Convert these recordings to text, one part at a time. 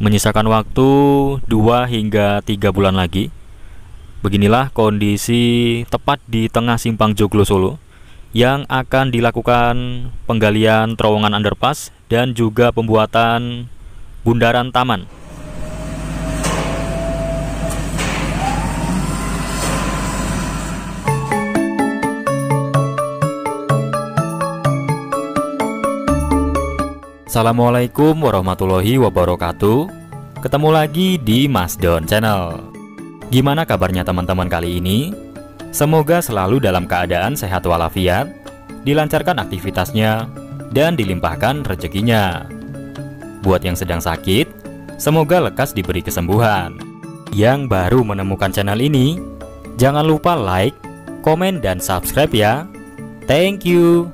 Menyisakan waktu 2 hingga 3 bulan lagi. Beginilah kondisi tepat di tengah simpang Joglo Solo yang akan dilakukan penggalian terowongan underpass dan juga pembuatan bundaran taman Assalamualaikum warahmatullahi wabarakatuh Ketemu lagi di Mas Don Channel Gimana kabarnya teman-teman kali ini? Semoga selalu dalam keadaan sehat walafiat Dilancarkan aktivitasnya Dan dilimpahkan rezekinya Buat yang sedang sakit Semoga lekas diberi kesembuhan Yang baru menemukan channel ini Jangan lupa like, komen, dan subscribe ya Thank you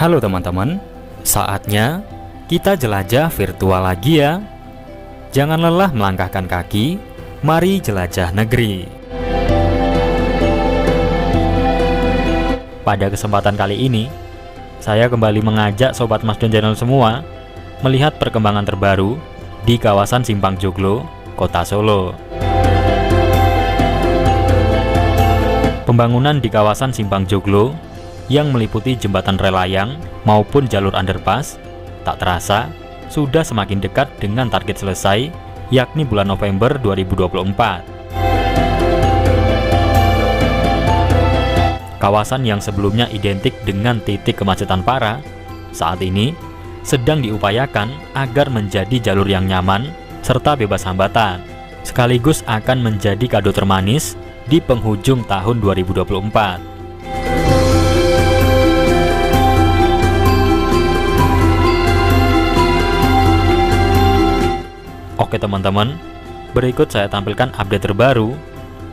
Halo teman-teman, saatnya kita jelajah virtual lagi ya. Jangan lelah melangkahkan kaki, mari jelajah negeri. Pada kesempatan kali ini, saya kembali mengajak Sobat Mas Don Channel semua melihat perkembangan terbaru di kawasan Simpang Joglo, Kota Solo. Pembangunan di kawasan Simpang Joglo yang meliputi jembatan relayang maupun jalur underpass, tak terasa sudah semakin dekat dengan target selesai, yakni bulan November 2024. Kawasan yang sebelumnya identik dengan titik kemacetan parah, saat ini sedang diupayakan agar menjadi jalur yang nyaman serta bebas hambatan, sekaligus akan menjadi kado termanis di penghujung tahun 2024. Oke teman-teman, berikut saya tampilkan update terbaru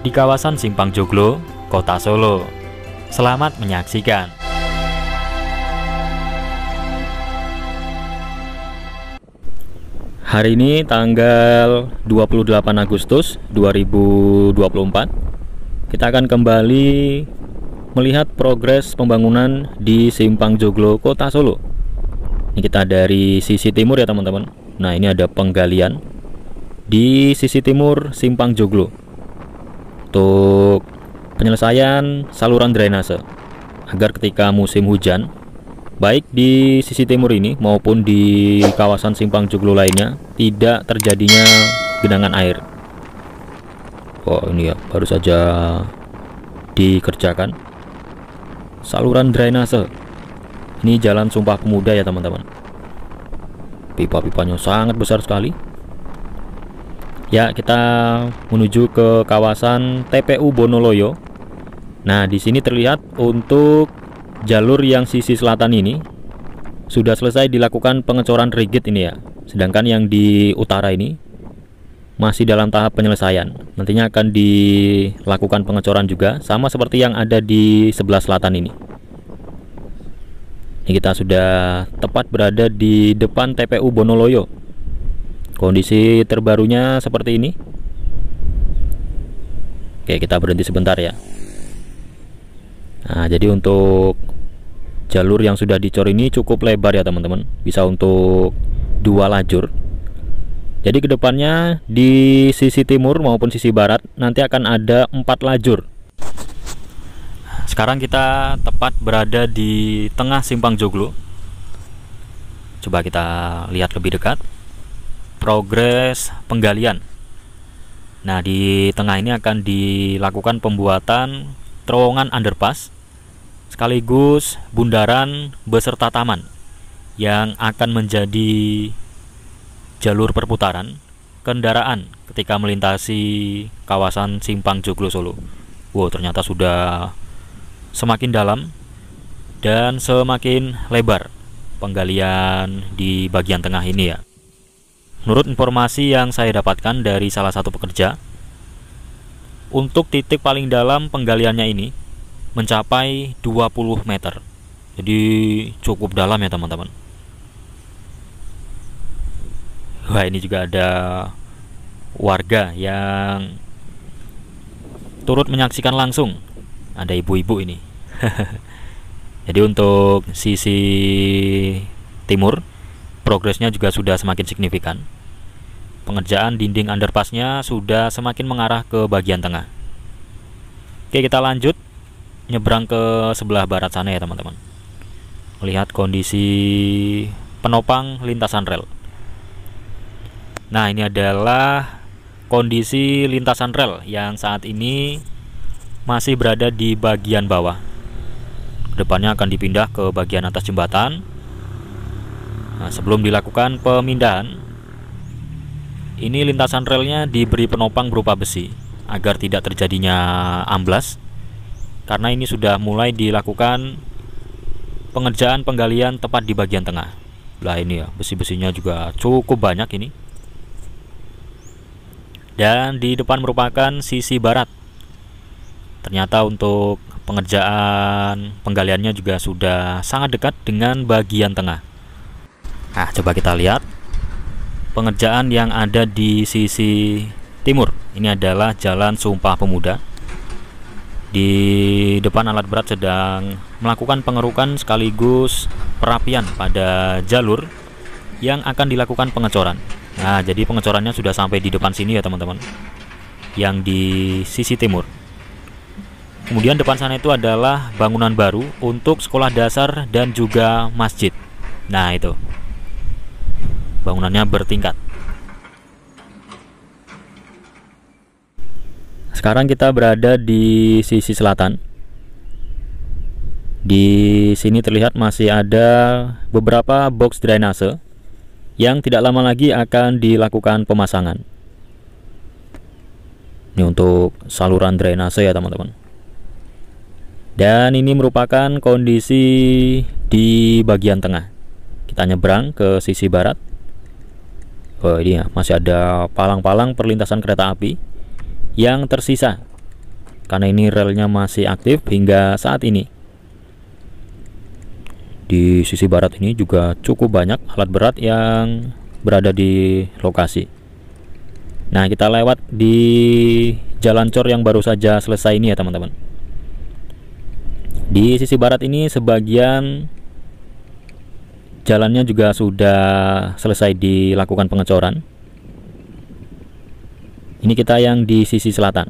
di kawasan Simpang Joglo, Kota Solo. Selamat menyaksikan. Hari ini tanggal 28 Agustus 2024. Kita akan kembali melihat progres pembangunan di Simpang Joglo, Kota Solo. Ini kita dari sisi timur ya teman-teman. Nah, ini ada penggalian di sisi timur Simpang Joglo untuk penyelesaian saluran drainase agar ketika musim hujan baik di sisi timur ini maupun di kawasan Simpang Joglo lainnya tidak terjadinya genangan air oh ini ya baru saja dikerjakan saluran drainase ini jalan sumpah pemuda ya teman-teman pipa-pipanya sangat besar sekali Ya, kita menuju ke kawasan TPU Bonoloyo. Nah, di sini terlihat untuk jalur yang sisi selatan ini sudah selesai dilakukan pengecoran rigid ini ya. Sedangkan yang di utara ini masih dalam tahap penyelesaian. Nantinya akan dilakukan pengecoran juga sama seperti yang ada di sebelah selatan ini. Ini kita sudah tepat berada di depan TPU Bonoloyo kondisi terbarunya seperti ini oke kita berhenti sebentar ya nah jadi untuk jalur yang sudah dicor ini cukup lebar ya teman-teman bisa untuk dua lajur jadi kedepannya di sisi timur maupun sisi barat nanti akan ada empat lajur sekarang kita tepat berada di tengah simpang joglo coba kita lihat lebih dekat progres penggalian. Nah, di tengah ini akan dilakukan pembuatan terowongan underpass sekaligus bundaran beserta taman yang akan menjadi jalur perputaran kendaraan ketika melintasi kawasan Simpang Joglo Solo. Wow, ternyata sudah semakin dalam dan semakin lebar penggalian di bagian tengah ini ya. Menurut informasi yang saya dapatkan dari salah satu pekerja, untuk titik paling dalam penggaliannya ini mencapai 20 meter. Jadi cukup dalam ya teman-teman. Wah ini juga ada warga yang turut menyaksikan langsung. Ada ibu-ibu ini. Jadi untuk sisi timur progresnya juga sudah semakin signifikan. Pengerjaan dinding underpassnya sudah semakin mengarah ke bagian tengah. Oke, kita lanjut nyebrang ke sebelah barat sana ya, teman-teman. Lihat kondisi penopang lintasan rel. Nah, ini adalah kondisi lintasan rel yang saat ini masih berada di bagian bawah. Kedepannya akan dipindah ke bagian atas jembatan Nah, sebelum dilakukan pemindahan, ini lintasan relnya diberi penopang berupa besi agar tidak terjadinya amblas. Karena ini sudah mulai dilakukan pengerjaan penggalian tepat di bagian tengah. Lah ini ya, besi-besinya juga cukup banyak ini. Dan di depan merupakan sisi barat. Ternyata untuk pengerjaan penggaliannya juga sudah sangat dekat dengan bagian tengah. Nah, coba kita lihat pengerjaan yang ada di sisi timur. Ini adalah Jalan Sumpah Pemuda. Di depan alat berat sedang melakukan pengerukan sekaligus perapian pada jalur yang akan dilakukan pengecoran. Nah, jadi pengecorannya sudah sampai di depan sini ya, teman-teman. Yang di sisi timur. Kemudian depan sana itu adalah bangunan baru untuk sekolah dasar dan juga masjid. Nah, itu bangunannya bertingkat. Sekarang kita berada di sisi selatan. Di sini terlihat masih ada beberapa box drainase yang tidak lama lagi akan dilakukan pemasangan. Ini untuk saluran drainase ya teman-teman. Dan ini merupakan kondisi di bagian tengah. Kita nyebrang ke sisi barat oh, ini ya masih ada palang-palang perlintasan kereta api yang tersisa karena ini relnya masih aktif hingga saat ini di sisi barat ini juga cukup banyak alat berat yang berada di lokasi nah kita lewat di jalan cor yang baru saja selesai ini ya teman-teman di sisi barat ini sebagian jalannya juga sudah selesai dilakukan pengecoran ini kita yang di sisi selatan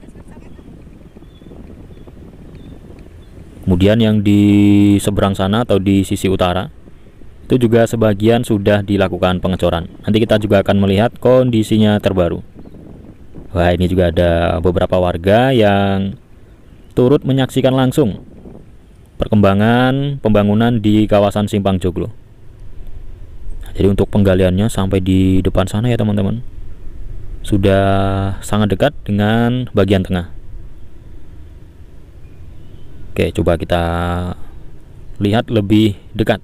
kemudian yang di seberang sana atau di sisi utara itu juga sebagian sudah dilakukan pengecoran nanti kita juga akan melihat kondisinya terbaru wah ini juga ada beberapa warga yang turut menyaksikan langsung perkembangan pembangunan di kawasan Simpang Joglo jadi untuk penggaliannya sampai di depan sana ya teman-teman sudah sangat dekat dengan bagian tengah Oke coba kita lihat lebih dekat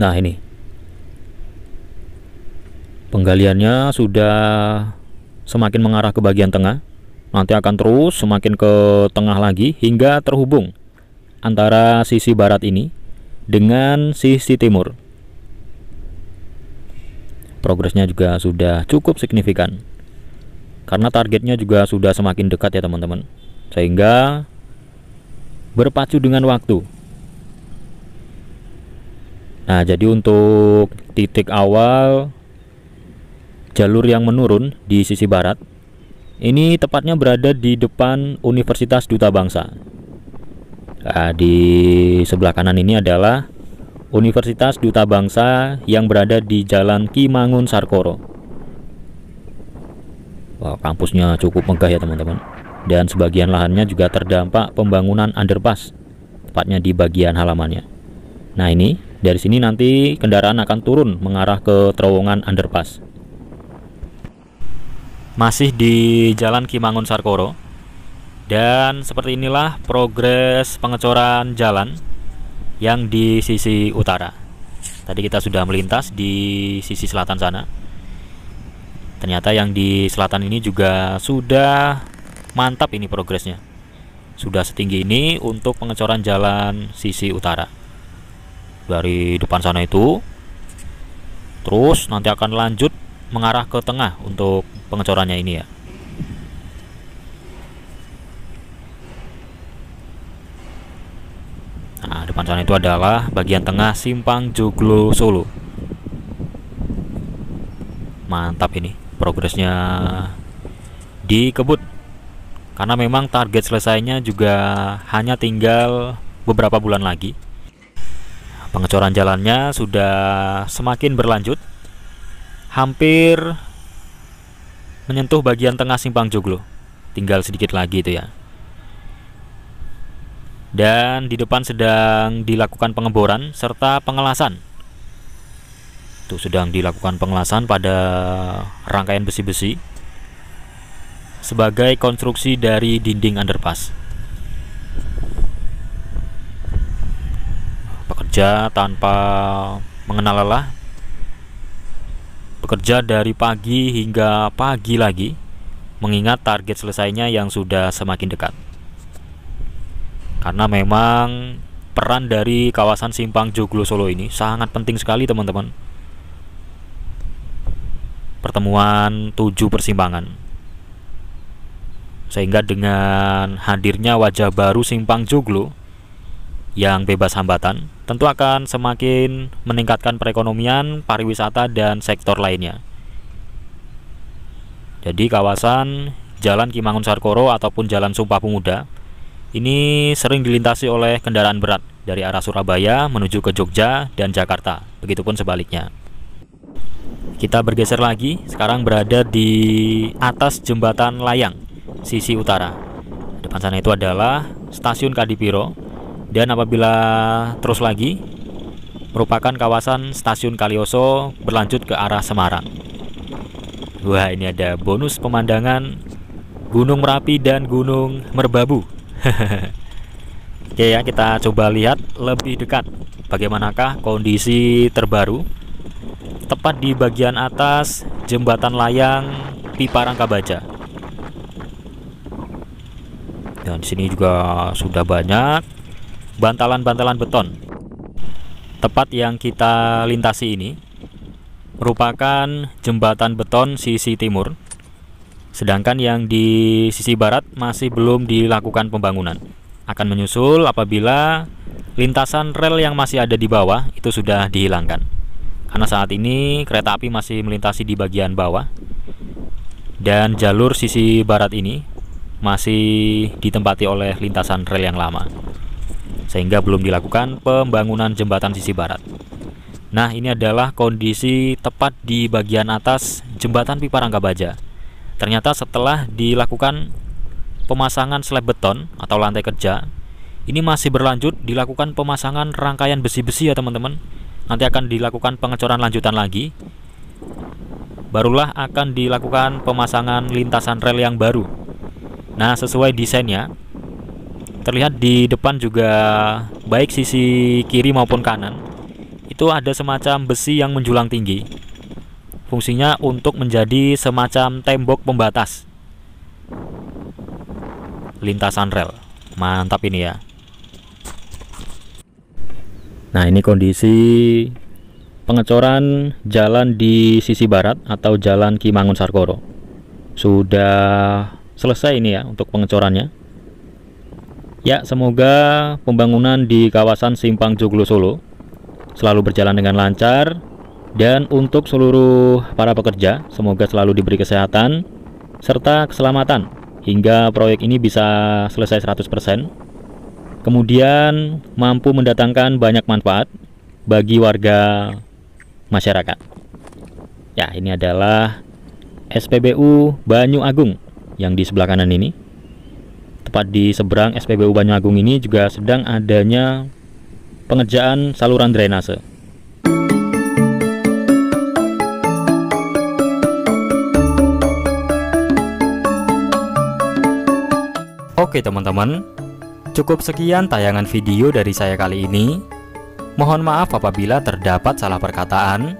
Nah ini Penggaliannya sudah semakin mengarah ke bagian tengah nanti akan terus semakin ke tengah lagi hingga terhubung antara sisi barat ini dengan sisi timur. Progresnya juga sudah cukup signifikan. Karena targetnya juga sudah semakin dekat ya teman-teman. Sehingga berpacu dengan waktu. Nah, jadi untuk titik awal jalur yang menurun di sisi barat ini tepatnya berada di depan Universitas Duta Bangsa. Nah, di sebelah kanan ini adalah Universitas Duta Bangsa yang berada di Jalan Kimangun Sarkoro. Wah, kampusnya cukup megah ya teman-teman. Dan sebagian lahannya juga terdampak pembangunan underpass, tepatnya di bagian halamannya. Nah ini, dari sini nanti kendaraan akan turun mengarah ke terowongan underpass masih di Jalan Kimangun Sarkoro. Dan seperti inilah progres pengecoran jalan yang di sisi utara. Tadi kita sudah melintas di sisi selatan sana. Ternyata yang di selatan ini juga sudah mantap ini progresnya. Sudah setinggi ini untuk pengecoran jalan sisi utara. Dari depan sana itu terus nanti akan lanjut mengarah ke tengah untuk pengecorannya ini ya nah depan sana itu adalah bagian tengah simpang Joglo Solo mantap ini progresnya dikebut karena memang target selesainya juga hanya tinggal beberapa bulan lagi pengecoran jalannya sudah semakin berlanjut hampir menyentuh bagian tengah simpang Joglo. Tinggal sedikit lagi itu ya. Dan di depan sedang dilakukan pengeboran serta pengelasan. itu sedang dilakukan pengelasan pada rangkaian besi-besi sebagai konstruksi dari dinding underpass. Pekerja tanpa mengenal lelah bekerja dari pagi hingga pagi lagi, mengingat target selesainya yang sudah semakin dekat. Karena memang peran dari kawasan Simpang Joglo Solo ini sangat penting sekali teman-teman. Pertemuan tujuh persimpangan sehingga dengan hadirnya wajah baru Simpang Joglo yang bebas hambatan tentu akan semakin meningkatkan perekonomian, pariwisata, dan sektor lainnya. Jadi kawasan Jalan Kimangun Sarkoro ataupun Jalan Sumpah Pemuda ini sering dilintasi oleh kendaraan berat dari arah Surabaya menuju ke Jogja dan Jakarta, begitupun sebaliknya. Kita bergeser lagi, sekarang berada di atas jembatan layang, sisi utara. Depan sana itu adalah stasiun Kadipiro dan apabila terus lagi merupakan kawasan stasiun Kalioso berlanjut ke arah Semarang. Wah, ini ada bonus pemandangan Gunung Merapi dan Gunung Merbabu. Oke ya, kita coba lihat lebih dekat bagaimanakah kondisi terbaru tepat di bagian atas jembatan layang Pipa baja Dan sini juga sudah banyak bantalan-bantalan beton. Tepat yang kita lintasi ini merupakan jembatan beton sisi timur. Sedangkan yang di sisi barat masih belum dilakukan pembangunan. Akan menyusul apabila lintasan rel yang masih ada di bawah itu sudah dihilangkan. Karena saat ini kereta api masih melintasi di bagian bawah. Dan jalur sisi barat ini masih ditempati oleh lintasan rel yang lama sehingga belum dilakukan pembangunan jembatan sisi barat. Nah, ini adalah kondisi tepat di bagian atas jembatan pipa rangka baja. Ternyata setelah dilakukan pemasangan slab beton atau lantai kerja, ini masih berlanjut dilakukan pemasangan rangkaian besi-besi ya teman-teman. Nanti akan dilakukan pengecoran lanjutan lagi. Barulah akan dilakukan pemasangan lintasan rel yang baru. Nah, sesuai desainnya, terlihat di depan juga baik sisi kiri maupun kanan itu ada semacam besi yang menjulang tinggi fungsinya untuk menjadi semacam tembok pembatas lintasan rel mantap ini ya nah ini kondisi pengecoran jalan di sisi barat atau jalan Kimangun Sarkoro sudah selesai ini ya untuk pengecorannya Ya, semoga pembangunan di kawasan Simpang Joglo Solo selalu berjalan dengan lancar dan untuk seluruh para pekerja semoga selalu diberi kesehatan serta keselamatan hingga proyek ini bisa selesai 100%. Kemudian mampu mendatangkan banyak manfaat bagi warga masyarakat. Ya, ini adalah SPBU Banyu Agung yang di sebelah kanan ini tepat di seberang SPBU Banyu Agung ini juga sedang adanya pengerjaan saluran drainase. Oke teman-teman, cukup sekian tayangan video dari saya kali ini. Mohon maaf apabila terdapat salah perkataan.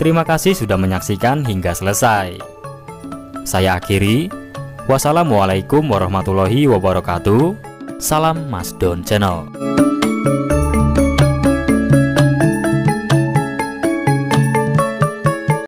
Terima kasih sudah menyaksikan hingga selesai. Saya akhiri, Wassalamualaikum warahmatullahi wabarakatuh. Salam Mas Don Channel.